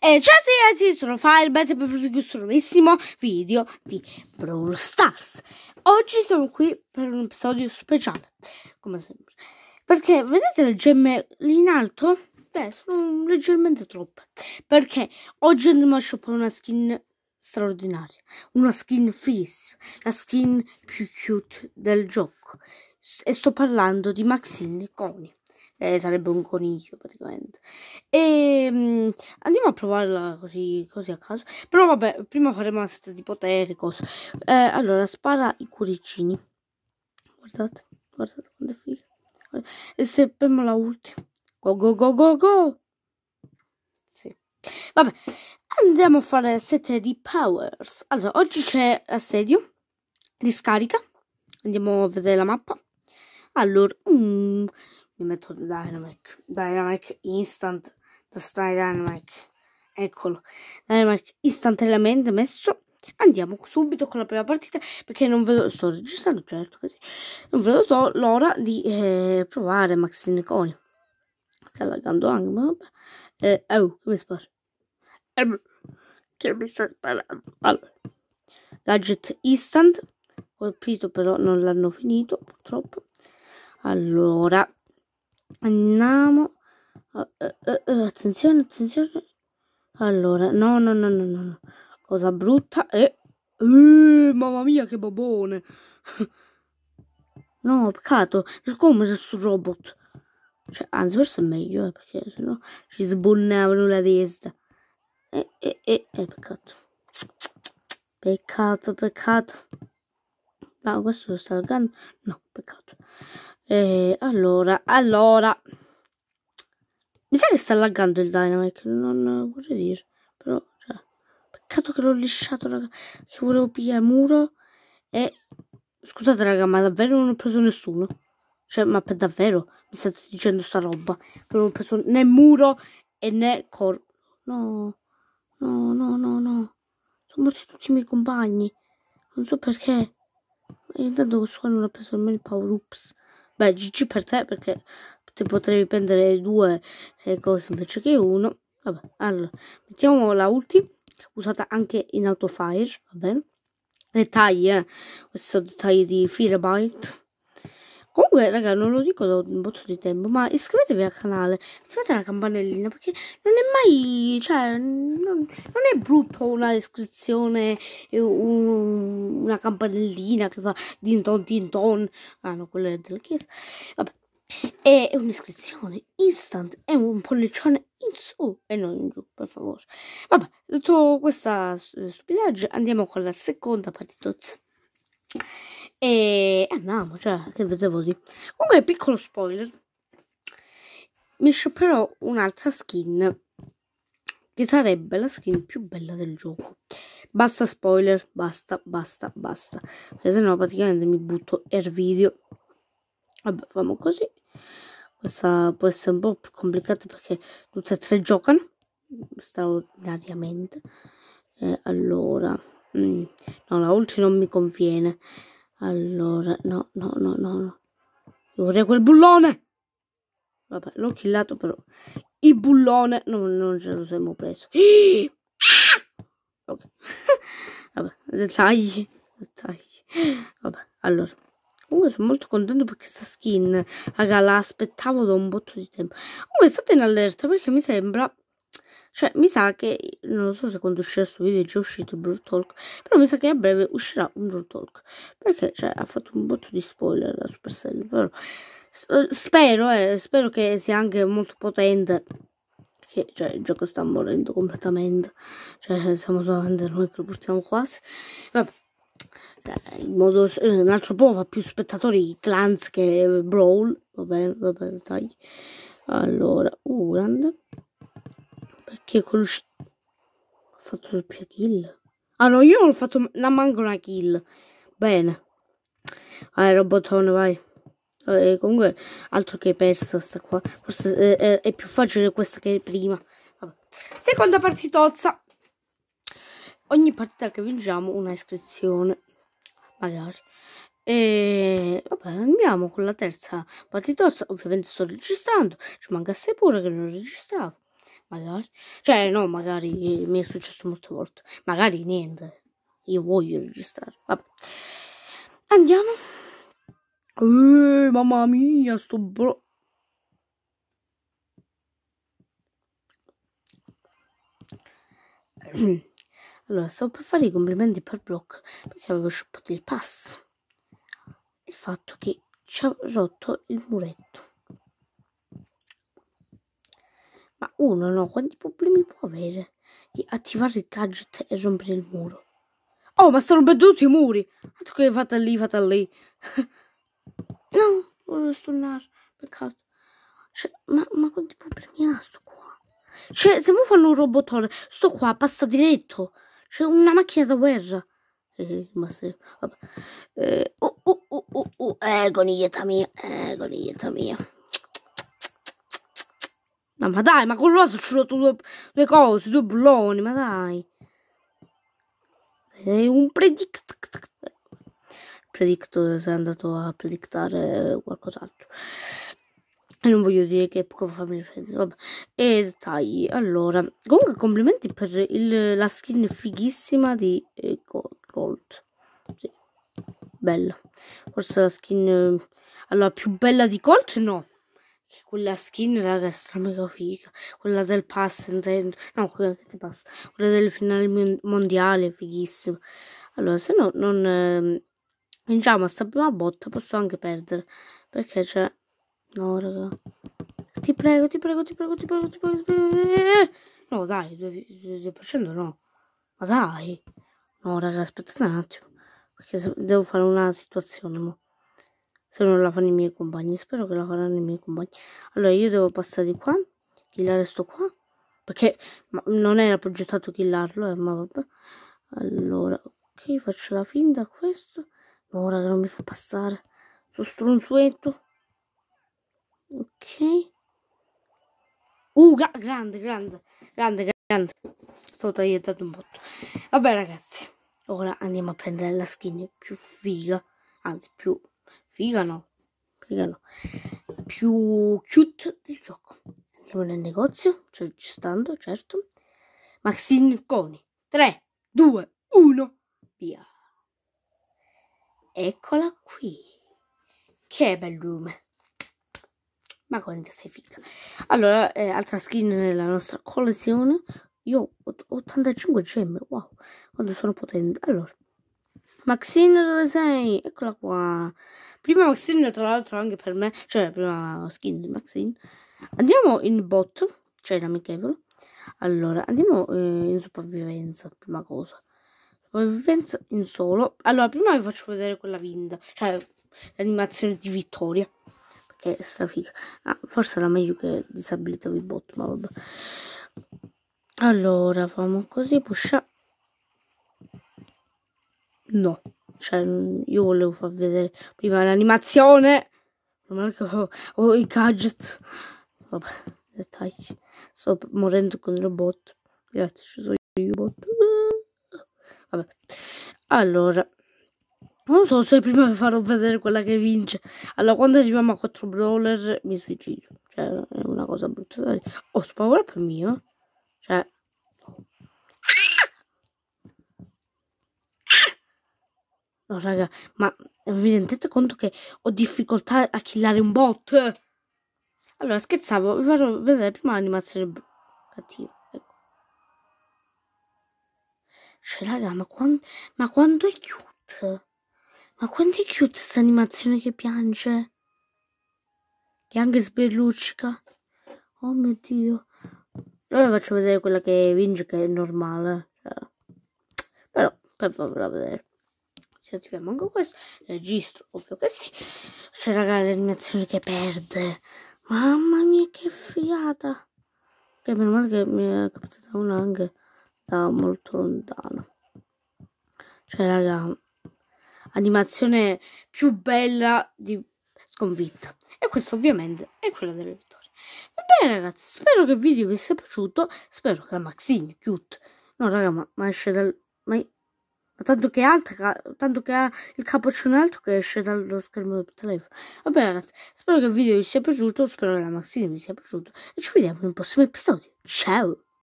E ciao a tutti ragazzi, sono Firebird e benvenuti in questo nuovissimo video di Brawl Stars. Oggi siamo qui per un episodio speciale, come sempre. Perché vedete le gemme lì in alto? Beh, sono leggermente troppe. Perché oggi andiamo a shoppare una skin straordinaria, una skin fighissima, la skin più cute del gioco. E sto parlando di Maxine Coni eh, sarebbe un coniglio praticamente. E mh, mm, andiamo a provarla così, così, a caso. Però vabbè, prima faremo la set di potere, cose. Eh, allora, spara i cuoricini. Guardate, guardate quante fighe. E se premo la ultima. Go go go go go! Sì. Vabbè, andiamo a fare la sette di powers. Allora, oggi c'è assedio. Riscarica. Andiamo a vedere la mappa. Allora, mm, mi metto Dynamic, Dynamic Instant, da Stai Dynamic, eccolo, Dynamic istantaneamente messo, andiamo subito con la prima partita perché non vedo, sto registrando certo così, non vedo l'ora di eh, provare Maxi Niconi, sta laggando anche, ma vabbè, eh, oh, come si sparo, eh, che mi sta sparando, allora, gadget instant, colpito però non l'hanno finito purtroppo, allora, Andiamo. Uh, uh, uh, attenzione, attenzione. Allora, no, no, no, no, no. Cosa brutta e... Eh, mamma mia, che babone. no, peccato. Come se sul robot? Cioè, anzi, forse è meglio, eh, perché sennò ci sbonnavano la testa. E, eh, eh, eh, eh, peccato. Peccato, peccato. No, questo lo sta allargando. No, peccato. E eh, allora, allora. Mi sa che sta laggando il Dynamite, non vorrei dire. Però, cioè, peccato che l'ho lisciato, raga. Che volevo pigliare il muro. E scusate, raga, ma davvero non ho preso nessuno. Cioè, ma per davvero mi state dicendo sta roba? non ho preso né muro e né corpo. No, no, no, no, no. Sono morti tutti i miei compagni. Non so perché. Ma intanto questo qua non ha preso nemmeno il power ups. Beh, GG per te perché te potrei prendere due eh, cose invece che uno. Vabbè, allora, mettiamo la ulti, usata anche in autofire, va bene. Dettagli, eh. Questo dettaglio di Firebite. Comunque, raga, non lo dico da un botto di tempo, ma iscrivetevi al canale, attivate la campanellina, perché non è mai, cioè, non, non è brutto una descrizione e un, una campanellina che fa din ton din ton. Ah no, quella è della chiesa. Vabbè. È un'iscrizione instant, è un pollicione in su e non in giù, per favore. Vabbè, detto questa eh, stupidaggine, andiamo con la seconda partita. E andiamo, cioè, che vedevo di... Comunque, piccolo spoiler. Mi shopperò un'altra skin. Che sarebbe la skin più bella del gioco. Basta spoiler, basta, basta, basta. Perché se no praticamente mi butto il er video. Vabbè, famo così. Questa può essere un po' più complicata perché tutte e tre giocano. Straordinariamente. Eh, allora... Mm, no, la ulti non mi conviene. Allora, no, no, no, no, no. Io vorrei quel bullone! Vabbè, l'ho killato però. Il bullone no, non ce lo siamo preso. Ah! Ok. Vabbè, dettagli. Dettagli. Vabbè, allora. Comunque sono molto contento per questa skin. Raga, la aspettavo da un botto di tempo. Comunque state in allerta perché mi sembra cioè, mi sa che, non so se quando uscirà questo video è già uscito il Blue Talk, però mi sa che a breve uscirà un Blue Talk. Perché, cioè, ha fatto un botto di spoiler la Supercell, però... Spero, eh, spero che sia anche molto potente. Che, cioè, il gioco sta morendo completamente. Cioè, siamo solamente noi che lo portiamo quasi. Vabbè. Cioè, modo, eh, un altro po' fa più spettatori clans che Brawl. Va bene, va bene, dai. Allora, Urand. Uh, perché con l'uscita ho fatto doppia kill. Ah no, io non ho fatto la manco una kill. Bene. Vai, robotone, vai. Eh, comunque, altro che persa sta qua. Forse eh, eh, è più facile questa che prima. Vabbè. Seconda partitozza. Ogni partita che vinciamo una iscrizione. Magari. E vabbè, andiamo con la terza partitozza. Ovviamente sto registrando. Ci mancasse pure che non registravo magari. Cioè, no, magari mi è successo molte volte. Magari niente. Io voglio registrare. Vabbè. Andiamo. Eh, mamma mia, sto bro. Allora, stavo per fare i complimenti per Brock perché avevo sciupato il pass. Il fatto che ci ha rotto il muretto. Ma uno no, quanti problemi può avere di attivare il gadget e rompere il muro? Oh, ma sta rompendo tutti i muri! Altro ah, che fatta lì, fatta lì. no, volevo suonare, peccato. Cioè, ma, ma quanti problemi ha sto qua? Cioè, se mi fanno un robotone, sto qua, passa diretto. C'è cioè, una macchina da guerra. Eh, ma se... Vabbè. Eh, oh, oh, oh, oh, oh, eh, coniglietta mia, eh, coniglietta mia. No, ma dai, ma con loro sono uscito due, due cose, due bulloni, ma dai. È un predict. Predicto se è andato a predictare qualcos'altro. E non voglio dire che poco fammi mi vabbè. E dettagli. Allora, comunque complimenti per il, la skin fighissima di eh, Gold. Sì. Bella. Forse la skin... Eh, allora, più bella di Colt no. Quella skin, raga, è stra mega figa. Quella del pass, intendo no, quella che ti passa. Quella del finale mondiale, fighissima. Allora, se no, non eh, vinciamo a sta prima botta, posso anche perdere. Perché c'è... No, raga. Ti prego, ti prego, ti prego, ti prego, ti prego, ti prego. Eh! No, dai, 2%, no. Ma dai. No, raga, aspettate un attimo. Perché devo fare una situazione, mo' se non la fanno i miei compagni spero che la faranno i miei compagni allora io devo passare di qua killare sto qua perché non era progettato killarlo eh, ma vabbè allora ok faccio la finta questo ma ora che non mi fa passare sto stronzuetto ok uh gra grande grande grande grande sto tagliando un botto vabbè ragazzi ora andiamo a prendere la skin più figa anzi più figano, figano, più cute del gioco. Andiamo nel negozio, cioè, ci stando, certo. Maxine Coni, 3, 2, 1, via. Eccola qui. Che bel lume. Ma quanta sei figa. Allora, eh, altra skin nella nostra collezione. Io ho 85 gemme, wow, quando sono potente. Allora, Maxine dove sei? Eccola qua. Prima Maxine tra l'altro anche per me, cioè la prima skin di Maxine. Andiamo in bot, cioè l'amichevole. Allora, andiamo eh, in sopravvivenza, prima cosa. Sopravvivenza in solo. Allora, prima vi faccio vedere quella vinda, cioè l'animazione di vittoria. Perché è strafica. Ah, forse era meglio che disabilitavi i bot, ma vabbè. Allora, facciamo così, pusha no. Cioè, io volevo far vedere prima l'animazione. Ho, ho i gadget. Vabbè, dettagli. Sto morendo con il robot. Grazie, ci sono i robot. Vabbè. Allora. Non so se prima vi farò vedere quella che vince. Allora, quando arriviamo a 4 brawler mi suicido. Cioè, è una cosa brutta da dire. Oh, spaura per mio. Cioè, No, raga, ma vi rendete conto che ho difficoltà a killare un bot? Allora, scherzavo, vi farò vedere prima l'animazione cattiva. Ecco. Cioè, raga, ma, quant ma quanto è cute? Ma quando è cute questa animazione che piange? Che anche sbelluccica. Oh mio Dio. Ora vi faccio vedere quella che vince, che è normale. Cioè. Però, per farvela vedere se attiviamo anche questo registro ovvio che sì c'è cioè, raga l'animazione che perde mamma mia che figata che meno male che mi è capitata una anche da molto lontano cioè raga animazione più bella di sconfitta e questa ovviamente è quella delle vittorie va bene ragazzi spero che il video vi sia piaciuto spero che la Maxine cute no raga ma, ma esce dal ma tanto che, alta, tanto che ha il capoccione alto che esce dallo schermo del telefono. Vabbè ragazzi, spero che il video vi sia piaciuto, spero che la Maxine vi sia piaciuto e ci vediamo in un prossimo episodio. Ciao!